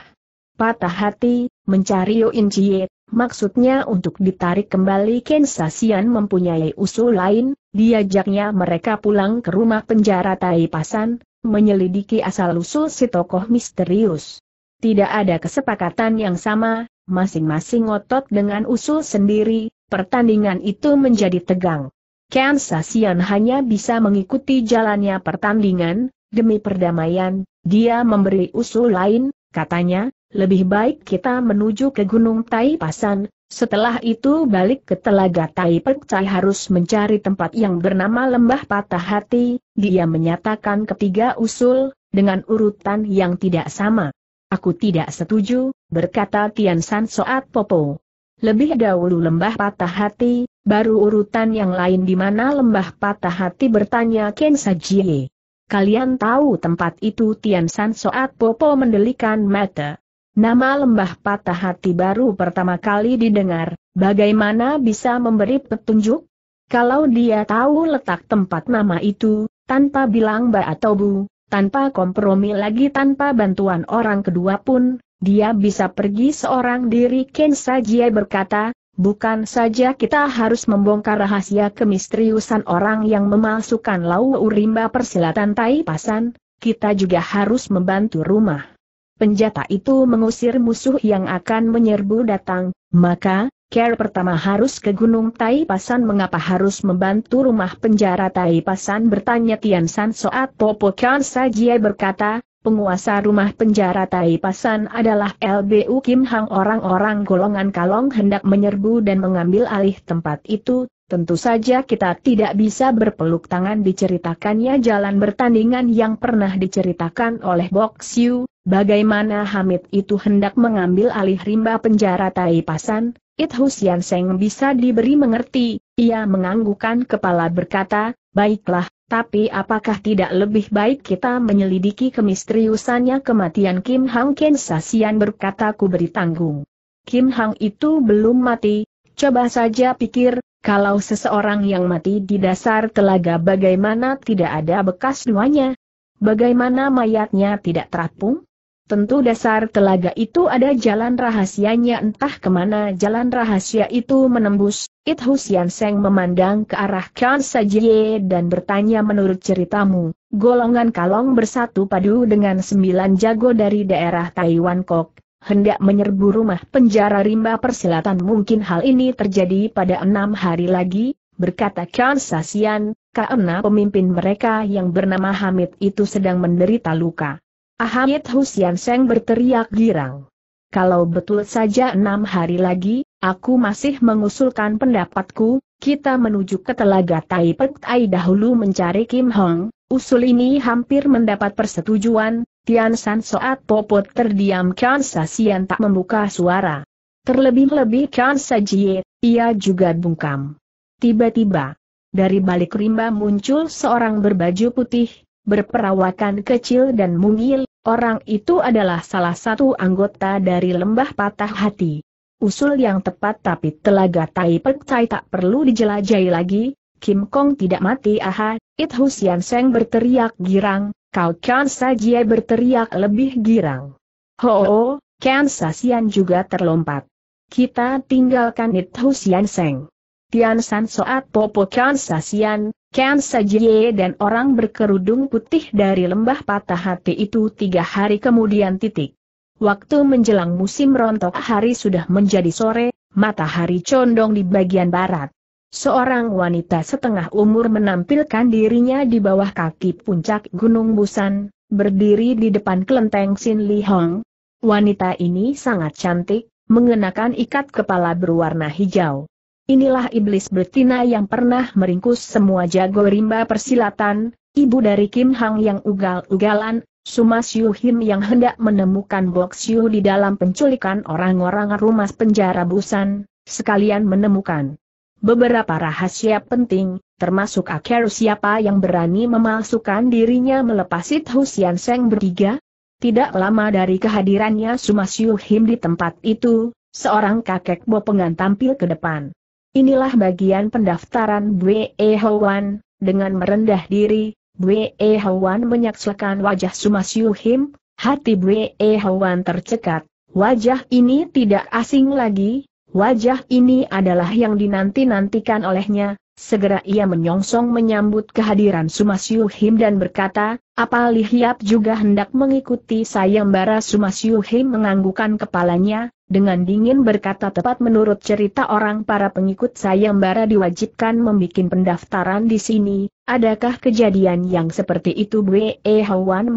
[SPEAKER 1] Patah hati, mencari Yoin Chie, maksudnya untuk ditarik kembali Kensasian mempunyai usul lain, diajaknya mereka pulang ke rumah penjara Tai Pasan, menyelidiki asal-usul si tokoh misterius. Tidak ada kesepakatan yang sama, masing-masing ngotot dengan usul sendiri, pertandingan itu menjadi tegang. Kensasian hanya bisa mengikuti jalannya pertandingan, Demi perdamaian, dia memberi usul lain, katanya, lebih baik kita menuju ke Gunung Tai Pasan, setelah itu balik ke Telaga Tai Cai harus mencari tempat yang bernama Lembah Patah Hati, dia menyatakan ketiga usul, dengan urutan yang tidak sama. Aku tidak setuju, berkata Tian San Soat Popo. Lebih dahulu Lembah Patah Hati, baru urutan yang lain di mana Lembah Patah Hati bertanya Ken Sajie. Kalian tahu tempat itu Tian San Soat Popo mendelikan mata. Nama lembah patah hati baru pertama kali didengar, bagaimana bisa memberi petunjuk? Kalau dia tahu letak tempat nama itu, tanpa bilang ba atau bu, tanpa kompromi lagi tanpa bantuan orang kedua pun, dia bisa pergi seorang diri Ken Sajie berkata, Bukan saja kita harus membongkar rahasia kemisteriusan orang yang memalsukan Lau Urimba persilatan Tai Pasan, kita juga harus membantu rumah. Penjata itu mengusir musuh yang akan menyerbu datang, maka, care pertama harus ke Gunung Tai Pasan mengapa harus membantu rumah penjara Tai Pasan bertanya Tian San Soat Popo Khan Sajie berkata, Penguasa rumah penjara Taipasan adalah LBU Kim Hang orang-orang golongan kalong hendak menyerbu dan mengambil alih tempat itu, tentu saja kita tidak bisa berpeluk tangan diceritakannya jalan bertandingan yang pernah diceritakan oleh Bok Siu, bagaimana Hamid itu hendak mengambil alih rimba penjara Taipasan, It Husian Seng bisa diberi mengerti, ia menganggukan kepala berkata, baiklah, tapi apakah tidak lebih baik kita menyelidiki kemisteriusannya kematian Kim Hang Ken Sasian berkata ku beri tanggung. Kim Hang itu belum mati, coba saja pikir, kalau seseorang yang mati di dasar telaga bagaimana tidak ada bekas duanya? Bagaimana mayatnya tidak terapung? Tentu dasar telaga itu ada jalan rahasianya entah kemana jalan rahasia itu menembus. It Husian Seng memandang ke arah Kan Jie dan bertanya menurut ceritamu, golongan kalong bersatu padu dengan sembilan jago dari daerah Taiwan Kok. Hendak menyerbu rumah penjara rimba persilatan mungkin hal ini terjadi pada enam hari lagi, berkata Kan Sasian, karena pemimpin mereka yang bernama Hamid itu sedang menderita luka. Ahmed Husian Seng berteriak girang. Kalau betul saja enam hari lagi, aku masih mengusulkan pendapatku, kita menuju ke Telaga Tai Pek Tai dahulu mencari Kim Hong, usul ini hampir mendapat persetujuan, Tian San Soat Popot terdiam Kan Sasian tak membuka suara. Terlebih-lebih Kan Sajie, ia juga bungkam. Tiba-tiba, dari balik rimba muncul seorang berbaju putih, berperawakan kecil dan mungil, orang itu adalah salah satu anggota dari lembah patah hati. Usul yang tepat tapi telaga Tai Pek Tai tak perlu dijelajahi lagi, Kim Kong tidak mati aha, It Husian Seng berteriak girang, Kau Kan saja berteriak lebih girang. Ho, -ho, -ho Kan Sasian juga terlompat. Kita tinggalkan It Husian Seng. Tian San Soat Popo Kan Sasian, Ken Sajie dan orang berkerudung putih dari lembah patah hati itu tiga hari kemudian titik. Waktu menjelang musim rontok hari sudah menjadi sore, matahari condong di bagian barat. Seorang wanita setengah umur menampilkan dirinya di bawah kaki puncak Gunung Busan, berdiri di depan kelenteng Sin Li Hong. Wanita ini sangat cantik, mengenakan ikat kepala berwarna hijau. Inilah iblis betina yang pernah meringkus semua jago rimba persilatan, ibu dari Kim Hang yang ugal-ugalan, Sumas Yu Him yang hendak menemukan Bok Siu di dalam penculikan orang-orang rumah penjara Busan, sekalian menemukan beberapa rahasia penting, termasuk akhir siapa yang berani memalsukan dirinya melepasi Husian Seng bertiga. Tidak lama dari kehadirannya Sumas Yu Him di tempat itu, seorang kakek bopengan tampil ke depan. Inilah bagian pendaftaran Bwe Hwan, dengan merendah diri, Bwe Hwan menyaksikan wajah Sumas Yuhim. hati Bwe Hwan tercekat. Wajah ini tidak asing lagi, wajah ini adalah yang dinanti-nantikan olehnya, Segera ia menyongsong menyambut kehadiran Sumasyu Him dan berkata, apa Lihiap juga hendak mengikuti sayembara Him menganggukan kepalanya, dengan dingin berkata tepat menurut cerita orang para pengikut sayembara diwajibkan membuat pendaftaran di sini, adakah kejadian yang seperti itu Bwe e Hawan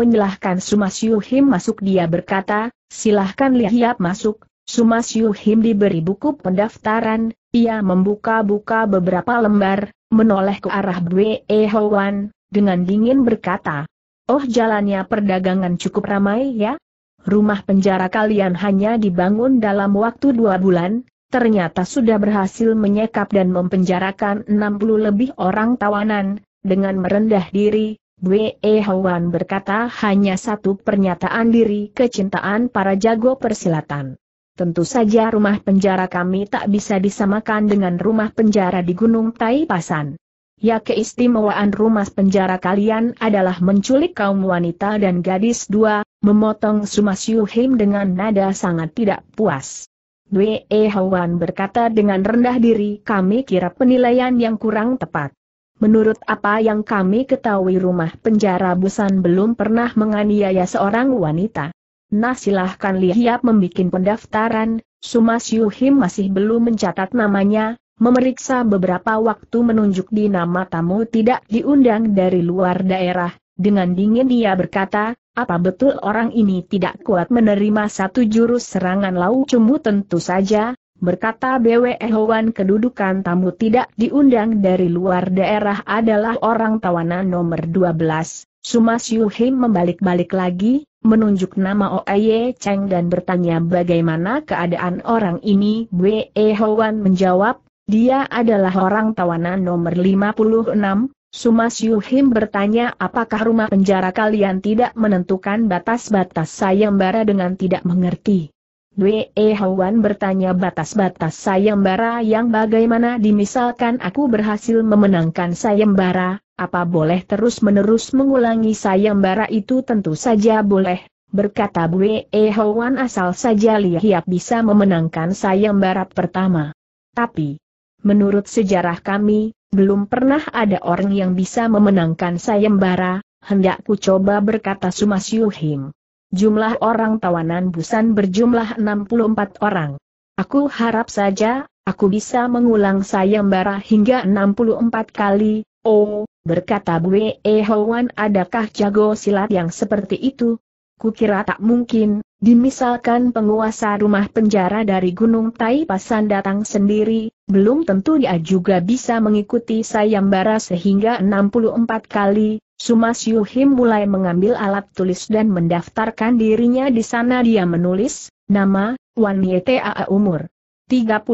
[SPEAKER 1] Sumasyu Him masuk dia berkata, silahkan Lihiap masuk, Sumas Yuhim diberi buku pendaftaran, ia membuka-buka beberapa lembar, menoleh ke arah Bwe e Hoan, dengan dingin berkata, Oh jalannya perdagangan cukup ramai ya? Rumah penjara kalian hanya dibangun dalam waktu dua bulan, ternyata sudah berhasil menyekap dan mempenjarakan 60 lebih orang tawanan, dengan merendah diri, Bwe e Hoan berkata hanya satu pernyataan diri kecintaan para jago persilatan. Tentu saja rumah penjara kami tak bisa disamakan dengan rumah penjara di Gunung Taipasan. Ya keistimewaan rumah penjara kalian adalah menculik kaum wanita dan gadis dua, memotong Sumas Yuhim dengan nada sangat tidak puas. Dwee E. Hawan berkata dengan rendah diri kami kira penilaian yang kurang tepat. Menurut apa yang kami ketahui rumah penjara Busan belum pernah menganiaya seorang wanita. Nah silahkan lihat membuat pendaftaran, Sumas Yuhim masih belum mencatat namanya, memeriksa beberapa waktu menunjuk di nama tamu tidak diundang dari luar daerah, dengan dingin dia berkata, apa betul orang ini tidak kuat menerima satu jurus serangan lau cumbu tentu saja, berkata Bwe Hewan kedudukan tamu tidak diundang dari luar daerah adalah orang tawanan nomor 12. Sumas Yuhim membalik-balik lagi, menunjuk nama Oye Cheng dan bertanya bagaimana keadaan orang ini. Wei Hwan menjawab, dia adalah orang tawanan nomor 56. Sumas Yuhim bertanya apakah rumah penjara kalian tidak menentukan batas-batas sayembara dengan tidak mengerti. Wei e Hongwan bertanya batas-batas sayembara yang bagaimana dimisalkan aku berhasil memenangkan sayembara, apa boleh terus-menerus mengulangi sayembara itu tentu saja boleh, berkata Wei e Hongwan asal saja Li Hiap bisa memenangkan sayembara pertama. Tapi, menurut sejarah kami, belum pernah ada orang yang bisa memenangkan sayembara, hendak ku coba berkata Sumas Yuhim. Jumlah orang tawanan Busan berjumlah 64 orang. Aku harap saja, aku bisa mengulang sayembara hingga 64 kali, oh, berkata E. Hoan adakah jago silat yang seperti itu? Kukira tak mungkin, dimisalkan penguasa rumah penjara dari Gunung Tai Pasan datang sendiri, belum tentu dia juga bisa mengikuti sayembara sehingga 64 kali, Sumas Yuhim mulai mengambil alat tulis dan mendaftarkan dirinya di sana dia menulis, nama, Wan Yetaa umur 35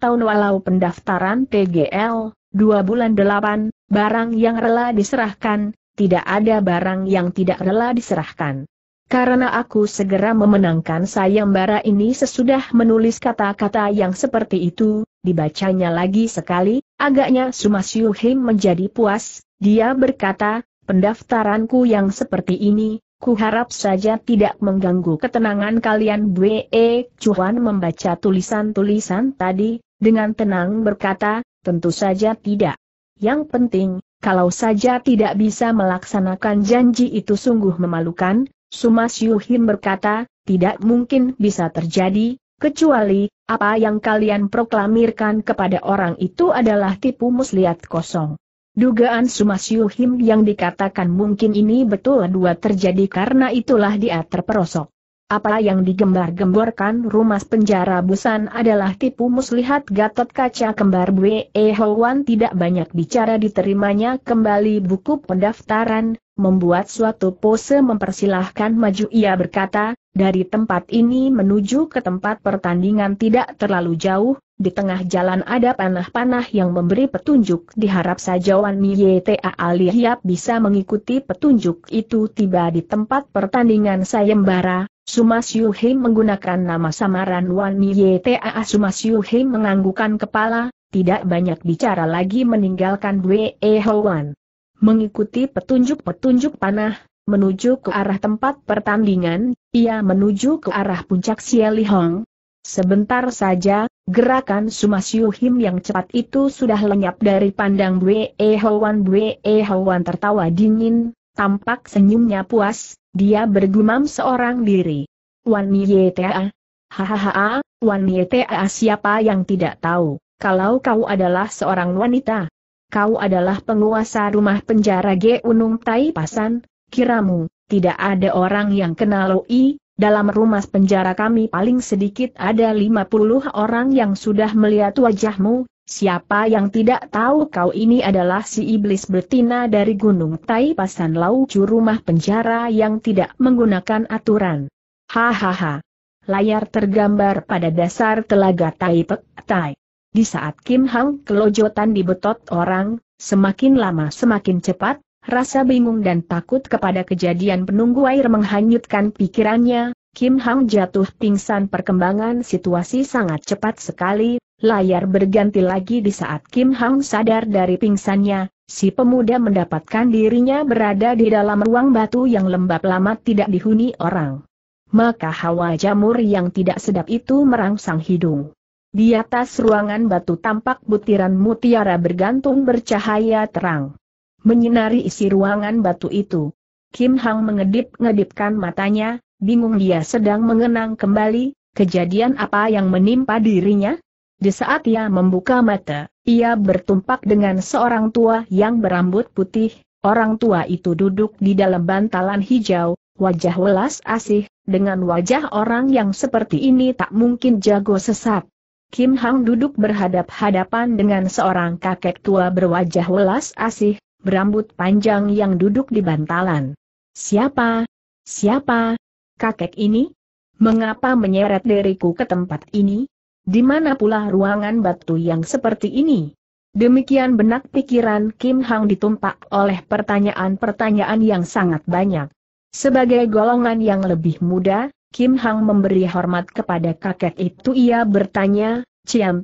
[SPEAKER 1] tahun walau pendaftaran TGL, 2 bulan 8, barang yang rela diserahkan, tidak ada barang yang tidak rela diserahkan. Karena aku segera memenangkan sayembara ini sesudah menulis kata-kata yang seperti itu, dibacanya lagi sekali, agaknya Sumas Yuhim menjadi puas, dia berkata, pendaftaranku yang seperti ini, ku harap saja tidak mengganggu ketenangan kalian. Bwe eh, Cuan membaca tulisan-tulisan tadi, dengan tenang berkata, tentu saja tidak. Yang penting, kalau saja tidak bisa melaksanakan janji itu sungguh memalukan, Sumas Yuhin berkata, tidak mungkin bisa terjadi, kecuali, apa yang kalian proklamirkan kepada orang itu adalah tipu muslihat kosong. Dugaan Sumasyu Him yang dikatakan mungkin ini betul dua terjadi karena itulah dia terperosok. Apa yang digembar-gemborkan rumah penjara Busan adalah tipu muslihat Gatot Kaca kembar Bwe Howan tidak banyak bicara diterimanya kembali buku pendaftaran, membuat suatu pose mempersilahkan maju ia berkata, dari tempat ini menuju ke tempat pertandingan tidak terlalu jauh, di tengah jalan ada panah-panah yang memberi petunjuk diharap saja Wan Yeta Alihiap bisa mengikuti petunjuk itu tiba di tempat pertandingan sayembara, Sumas Yuhi menggunakan nama samaran Wan Yeta Sumas Yuhi menganggukan kepala, tidak banyak bicara lagi meninggalkan Wei e Hoan. Mengikuti petunjuk-petunjuk panah, menuju ke arah tempat pertandingan, ia menuju ke arah puncak Hong. Sebentar saja, gerakan Sumasyu Him yang cepat itu sudah lenyap dari pandang Bue Bwe Hwan E Hwan tertawa dingin, tampak senyumnya puas, dia bergumam seorang diri. Wan Yetea. Hahaha, Wan Yetea siapa yang tidak tahu, kalau kau adalah seorang wanita. Kau adalah penguasa rumah penjara Geunung Unung Tai Pasan, kiramu, tidak ada orang yang kenal Loi, dalam rumah penjara kami paling sedikit ada 50 orang yang sudah melihat wajahmu, siapa yang tidak tahu kau ini adalah si iblis betina dari Gunung Tai Pasan Laucu rumah penjara yang tidak menggunakan aturan. Hahaha. Layar tergambar pada dasar telaga Tai Pek Tai. Di saat Kim Hang kelojotan dibetot orang, semakin lama semakin cepat, Rasa bingung dan takut kepada kejadian penunggu air menghanyutkan pikirannya, Kim Hang jatuh pingsan perkembangan situasi sangat cepat sekali, layar berganti lagi di saat Kim Hang sadar dari pingsannya, si pemuda mendapatkan dirinya berada di dalam ruang batu yang lembab lama tidak dihuni orang. Maka hawa jamur yang tidak sedap itu merangsang hidung. Di atas ruangan batu tampak butiran mutiara bergantung bercahaya terang menyinari isi ruangan batu itu. Kim Hang mengedip-ngedipkan matanya, bingung dia sedang mengenang kembali, kejadian apa yang menimpa dirinya? Di saat ia membuka mata, ia bertumpak dengan seorang tua yang berambut putih, orang tua itu duduk di dalam bantalan hijau, wajah welas asih, dengan wajah orang yang seperti ini tak mungkin jago sesat. Kim Hang duduk berhadap-hadapan dengan seorang kakek tua berwajah welas asih, berambut panjang yang duduk di bantalan. Siapa? Siapa? Kakek ini? Mengapa menyeret diriku ke tempat ini? Di mana pula ruangan batu yang seperti ini? Demikian benak pikiran Kim Hang ditumpak oleh pertanyaan-pertanyaan yang sangat banyak. Sebagai golongan yang lebih muda, Kim Hang memberi hormat kepada kakek itu ia bertanya, Ciam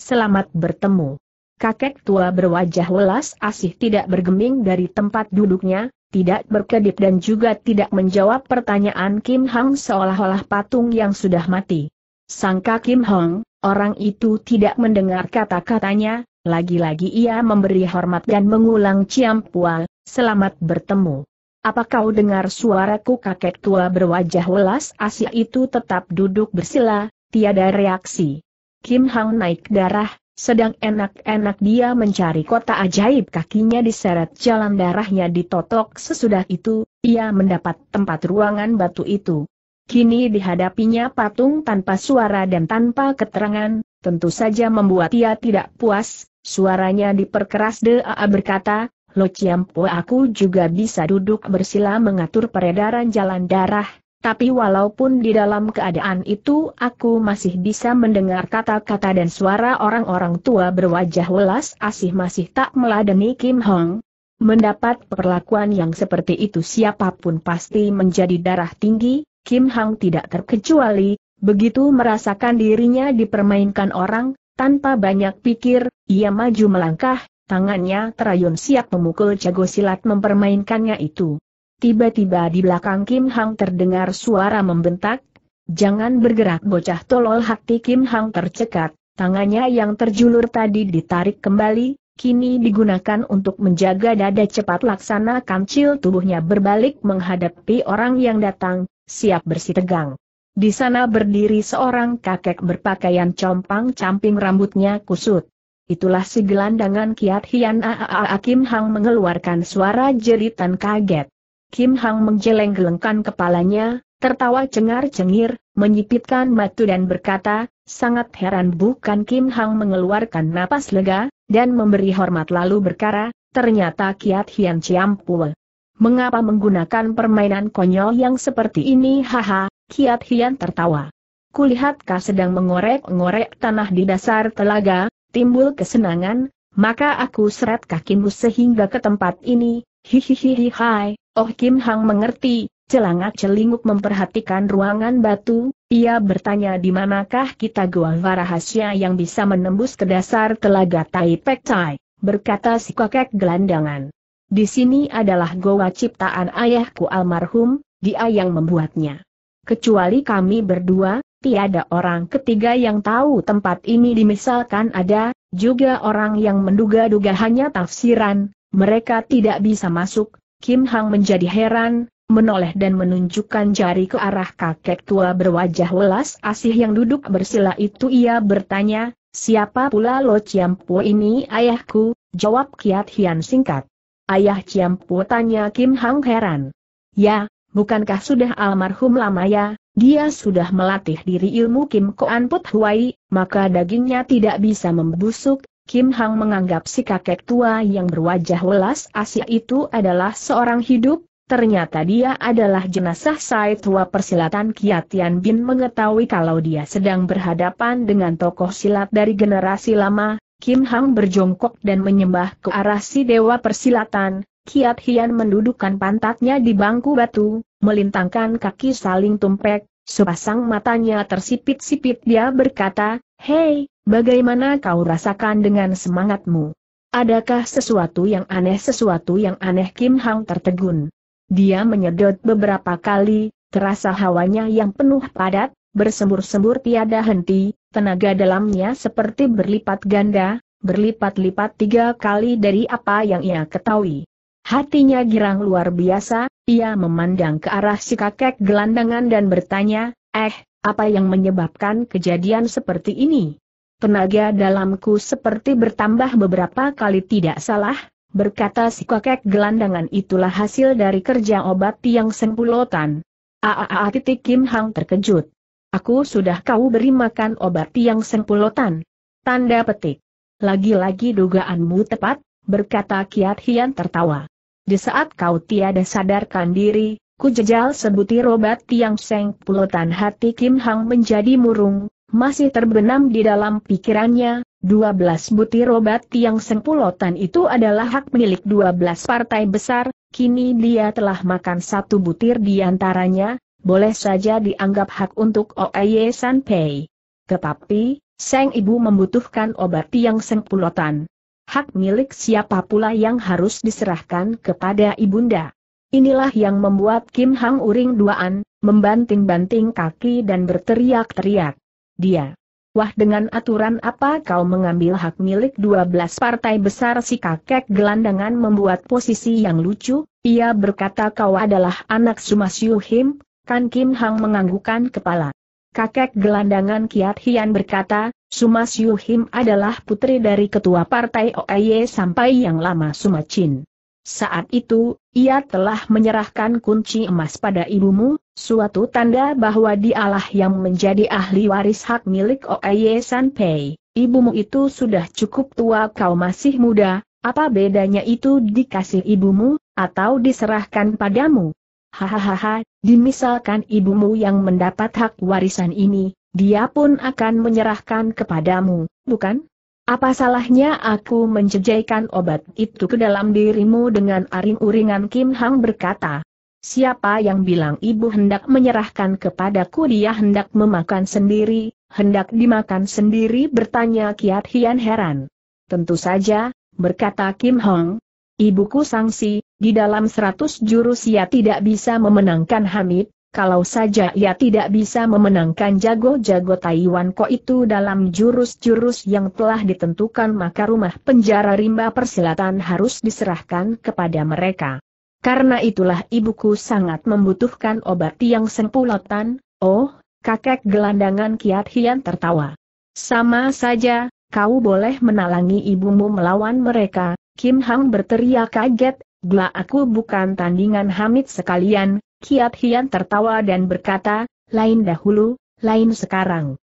[SPEAKER 1] selamat bertemu. Kakek tua berwajah welas asih tidak bergeming dari tempat duduknya, tidak berkedip dan juga tidak menjawab pertanyaan Kim Hong seolah-olah patung yang sudah mati. Sangka Kim Hong, orang itu tidak mendengar kata-katanya, lagi-lagi ia memberi hormat dan mengulang Ciam Pua, selamat bertemu. Apa kau dengar suaraku kakek tua berwajah welas asih itu tetap duduk bersila, tiada reaksi. Kim Hong naik darah, sedang enak-enak dia mencari kota ajaib kakinya diseret jalan darahnya ditotok sesudah itu, ia mendapat tempat ruangan batu itu. Kini dihadapinya patung tanpa suara dan tanpa keterangan, tentu saja membuat ia tidak puas, suaranya diperkeras Daa berkata, Lo Ciampo aku juga bisa duduk bersila mengatur peredaran jalan darah, tapi walaupun di dalam keadaan itu aku masih bisa mendengar kata-kata dan suara orang-orang tua berwajah welas asih masih tak meladeni Kim Hong. Mendapat perlakuan yang seperti itu siapapun pasti menjadi darah tinggi, Kim Hong tidak terkecuali, begitu merasakan dirinya dipermainkan orang, tanpa banyak pikir, ia maju melangkah, tangannya terayun siap memukul jago silat mempermainkannya itu. Tiba-tiba di belakang Kim Hang terdengar suara membentak, Jangan bergerak bocah tolol hati Kim Hang tercekat, tangannya yang terjulur tadi ditarik kembali, kini digunakan untuk menjaga dada cepat laksana kancil tubuhnya berbalik menghadapi orang yang datang, siap bersih tegang. Di sana berdiri seorang kakek berpakaian compang-camping rambutnya kusut. Itulah si gelandangan Kiat Hian Aa Kim Hang mengeluarkan suara jeritan kaget. Kim Hang menjeleng gelengkan kepalanya, tertawa cengar-cengir, menyipitkan matu dan berkata, sangat heran bukan Kim Hang mengeluarkan napas lega, dan memberi hormat lalu berkara, ternyata Kiat Hian Ciampue. Mengapa menggunakan permainan konyol yang seperti ini haha, Kiat Hian tertawa. Kulihat kau sedang mengorek-ngorek tanah di dasar telaga, timbul kesenangan, maka aku seret kakimu sehingga ke tempat ini, hihihihi hai, Oh Kim Hang mengerti, celangak-celinguk memperhatikan ruangan batu, ia bertanya di manakah kita gua rahasia yang bisa menembus ke dasar telaga Tai Pek Tai, berkata si kakek gelandangan. Di sini adalah goa ciptaan ayahku almarhum, dia yang membuatnya. Kecuali kami berdua, tiada orang ketiga yang tahu tempat ini dimisalkan ada, juga orang yang menduga-duga hanya tafsiran, mereka tidak bisa masuk, Kim Hang menjadi heran, menoleh dan menunjukkan jari ke arah kakek tua berwajah welas asih yang duduk bersila itu ia bertanya, siapa pula Lo Ciampu ini ayahku, jawab Kiat Hian singkat. Ayah Ciampu tanya Kim Hang heran. Ya, bukankah sudah almarhum lama ya, dia sudah melatih diri ilmu Kim Koan Put Huai, maka dagingnya tidak bisa membusuk, Kim Hang menganggap si kakek tua yang berwajah welas asih itu adalah seorang hidup, ternyata dia adalah jenazah Sai tua persilatan Kiatian Bin mengetahui kalau dia sedang berhadapan dengan tokoh silat dari generasi lama, Kim Hang berjongkok dan menyembah ke arah si dewa persilatan, Kiat Hian mendudukkan pantatnya di bangku batu, melintangkan kaki saling tumpek, sepasang matanya tersipit-sipit dia berkata, Hei, bagaimana kau rasakan dengan semangatmu? Adakah sesuatu yang aneh? Sesuatu yang aneh Kim Hang tertegun. Dia menyedot beberapa kali, terasa hawanya yang penuh padat, bersembur-sembur tiada henti, tenaga dalamnya seperti berlipat ganda, berlipat-lipat tiga kali dari apa yang ia ketahui. Hatinya girang luar biasa, ia memandang ke arah si kakek gelandangan dan bertanya, Eh, apa yang menyebabkan kejadian seperti ini? Tenaga dalamku seperti bertambah beberapa kali tidak salah, berkata si kakek gelandangan itulah hasil dari kerja obat tiang sempulotan. Aa titik Kim Hang terkejut. Aku sudah kau beri makan obat tiang sempulotan. Tanda petik. Lagi-lagi dugaanmu tepat, berkata Kiat Hian tertawa. Di saat kau tiada sadarkan diri, Ku jejal sebutir obat tiang seng pulutan hati Kim Hang menjadi murung, masih terbenam di dalam pikirannya, 12 butir obat tiang seng pulutan itu adalah hak milik 12 partai besar, kini dia telah makan satu butir di antaranya, boleh saja dianggap hak untuk Oeye Sanpei. Tetapi, Seng Ibu membutuhkan obat tiang seng pulutan hak milik siapa pula yang harus diserahkan kepada ibunda. Inilah yang membuat Kim Hang uring duaan, membanting-banting kaki dan berteriak-teriak. Dia. Wah dengan aturan apa kau mengambil hak milik 12 partai besar si kakek gelandangan membuat posisi yang lucu, ia berkata kau adalah anak Sumas Yuhim, kan Kim Hang menganggukan kepala. Kakek gelandangan Kiat Hian berkata, Sumas Yuhim adalah putri dari ketua partai OAY sampai yang lama Sumacin. Saat itu, ia telah menyerahkan kunci emas pada ibumu, suatu tanda bahwa dialah yang menjadi ahli waris hak milik Oye Sanpei. Ibumu itu sudah cukup tua kau masih muda, apa bedanya itu dikasih ibumu, atau diserahkan padamu? Hahaha, dimisalkan ibumu yang mendapat hak warisan ini, dia pun akan menyerahkan kepadamu, bukan? Apa salahnya aku menjejaikan obat itu ke dalam dirimu dengan aring-uringan Kim Hang berkata. Siapa yang bilang ibu hendak menyerahkan kepadaku dia hendak memakan sendiri, hendak dimakan sendiri bertanya Kiat Hian heran. Tentu saja, berkata Kim Hong. Ibuku sangsi, di dalam seratus jurus ia tidak bisa memenangkan Hamid, kalau saja ia tidak bisa memenangkan jago-jago Taiwan Ko itu dalam jurus-jurus yang telah ditentukan maka rumah penjara rimba persilatan harus diserahkan kepada mereka. Karena itulah ibuku sangat membutuhkan obat yang sempulatan, oh, kakek gelandangan Kiat Hian tertawa. Sama saja, kau boleh menalangi ibumu melawan mereka, Kim Hang berteriak kaget, Gla aku bukan tandingan Hamid sekalian, Kiat Hian tertawa dan berkata, lain dahulu, lain sekarang.